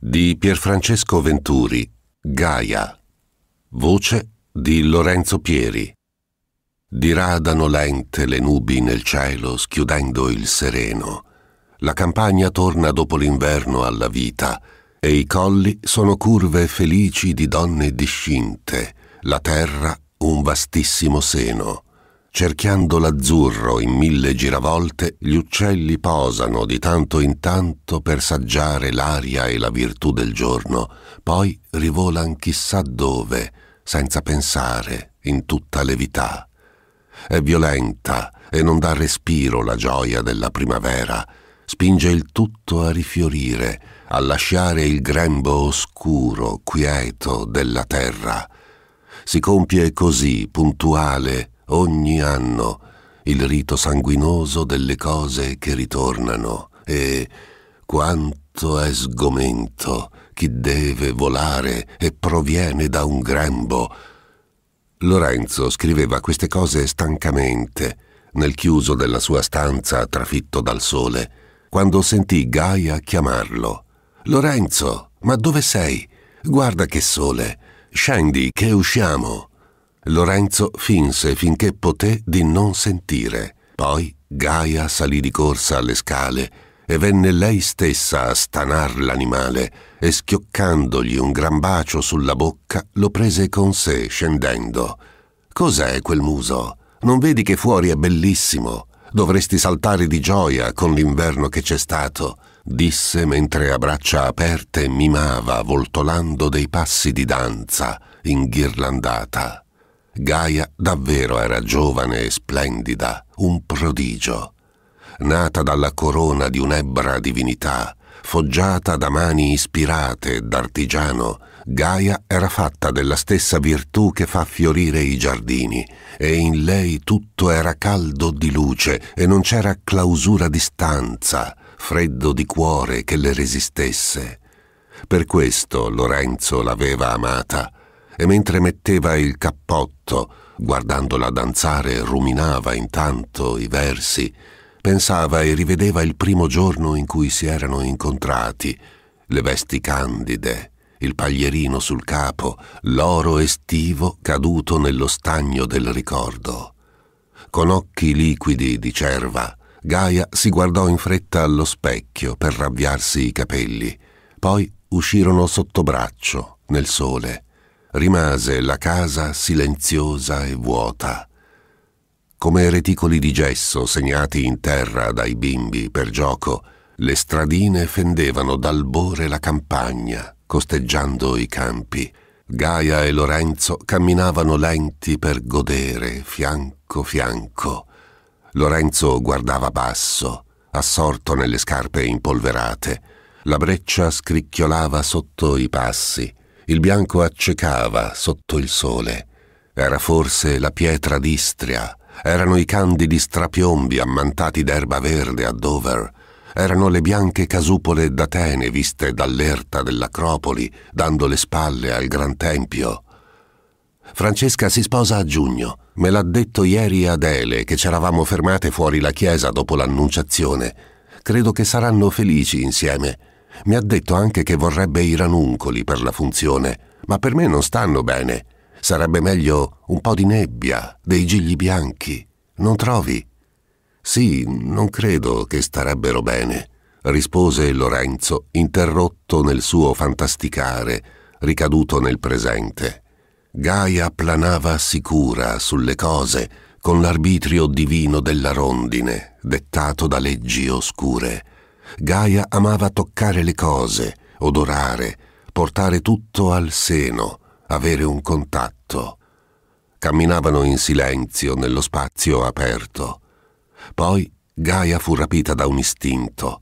di Pierfrancesco Venturi, Gaia. Voce di Lorenzo Pieri. Diradano lente le nubi nel cielo schiudendo il sereno. La campagna torna dopo l'inverno alla vita e i colli sono curve felici di donne discinte, la terra un vastissimo seno. Cerchiando l'azzurro in mille giravolte, gli uccelli posano di tanto in tanto per saggiare l'aria e la virtù del giorno, poi rivolan chissà dove, senza pensare, in tutta levità. È violenta e non dà respiro la gioia della primavera, spinge il tutto a rifiorire, a lasciare il grembo oscuro, quieto della terra. Si compie così, puntuale, ogni anno il rito sanguinoso delle cose che ritornano e quanto è sgomento chi deve volare e proviene da un grembo. Lorenzo scriveva queste cose stancamente, nel chiuso della sua stanza trafitto dal sole, quando sentì Gaia chiamarlo. Lorenzo, ma dove sei? Guarda che sole! Scendi, che usciamo! Lorenzo finse finché poté di non sentire. Poi Gaia salì di corsa alle scale e venne lei stessa a stanar l'animale e schioccandogli un gran bacio sulla bocca lo prese con sé scendendo. Cos'è quel muso? Non vedi che fuori è bellissimo? Dovresti saltare di gioia con l'inverno che c'è stato, disse mentre a braccia aperte mimava voltolando dei passi di danza inghirlandata. Gaia davvero era giovane e splendida, un prodigio. Nata dalla corona di un'ebbra divinità, foggiata da mani ispirate d'artigiano, Gaia era fatta della stessa virtù che fa fiorire i giardini, e in lei tutto era caldo di luce e non c'era clausura di stanza, freddo di cuore che le resistesse. Per questo Lorenzo l'aveva amata, e mentre metteva il cappotto, guardandola danzare, ruminava intanto i versi, pensava e rivedeva il primo giorno in cui si erano incontrati, le vesti candide, il paglierino sul capo, l'oro estivo caduto nello stagno del ricordo. Con occhi liquidi di cerva, Gaia si guardò in fretta allo specchio per ravviarsi i capelli, poi uscirono sotto braccio, nel sole, rimase la casa silenziosa e vuota, come reticoli di gesso segnati in terra dai bimbi per gioco, le stradine fendevano d'albore la campagna, costeggiando i campi. Gaia e Lorenzo camminavano lenti per godere, fianco fianco. Lorenzo guardava basso, assorto nelle scarpe impolverate. La breccia scricchiolava sotto i passi, il bianco accecava sotto il sole. Era forse la pietra d'Istria, erano i candidi strapiombi ammantati d'erba verde a Dover, erano le bianche casupole d'Atene viste dall'erta dell'Acropoli, dando le spalle al Gran Tempio. Francesca si sposa a giugno. Me l'ha detto ieri Adele che c'eravamo fermate fuori la chiesa dopo l'annunciazione. Credo che saranno felici insieme. Mi ha detto anche che vorrebbe i ranuncoli per la funzione, ma per me non stanno bene. Sarebbe meglio un po' di nebbia, dei gigli bianchi. Non trovi? Sì, non credo che starebbero bene, rispose Lorenzo, interrotto nel suo fantasticare, ricaduto nel presente. Gaia planava sicura sulle cose con l'arbitrio divino della rondine, dettato da leggi oscure Gaia amava toccare le cose, odorare, portare tutto al seno, avere un contatto. Camminavano in silenzio nello spazio aperto. Poi Gaia fu rapita da un istinto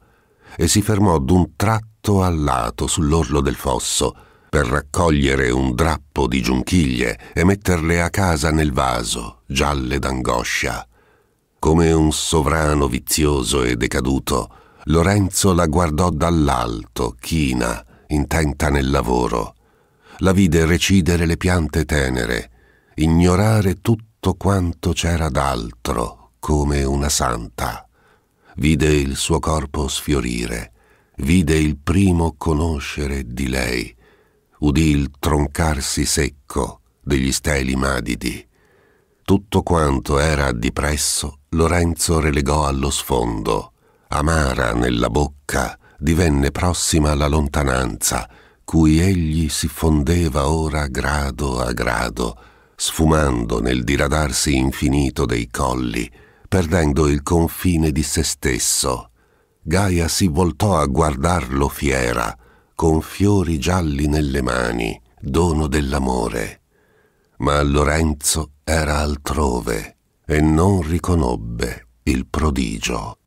e si fermò d'un tratto a lato sull'orlo del fosso per raccogliere un drappo di giunchiglie e metterle a casa nel vaso, gialle d'angoscia. Come un sovrano vizioso e decaduto, Lorenzo la guardò dall'alto, china, intenta nel lavoro. La vide recidere le piante tenere, ignorare tutto quanto c'era d'altro, come una santa. Vide il suo corpo sfiorire, vide il primo conoscere di lei, udì il troncarsi secco degli steli madidi. Tutto quanto era dipresso Lorenzo relegò allo sfondo amara nella bocca, divenne prossima alla lontananza, cui egli si fondeva ora grado a grado, sfumando nel diradarsi infinito dei colli, perdendo il confine di se stesso. Gaia si voltò a guardarlo fiera, con fiori gialli nelle mani, dono dell'amore. Ma Lorenzo era altrove e non riconobbe il prodigio.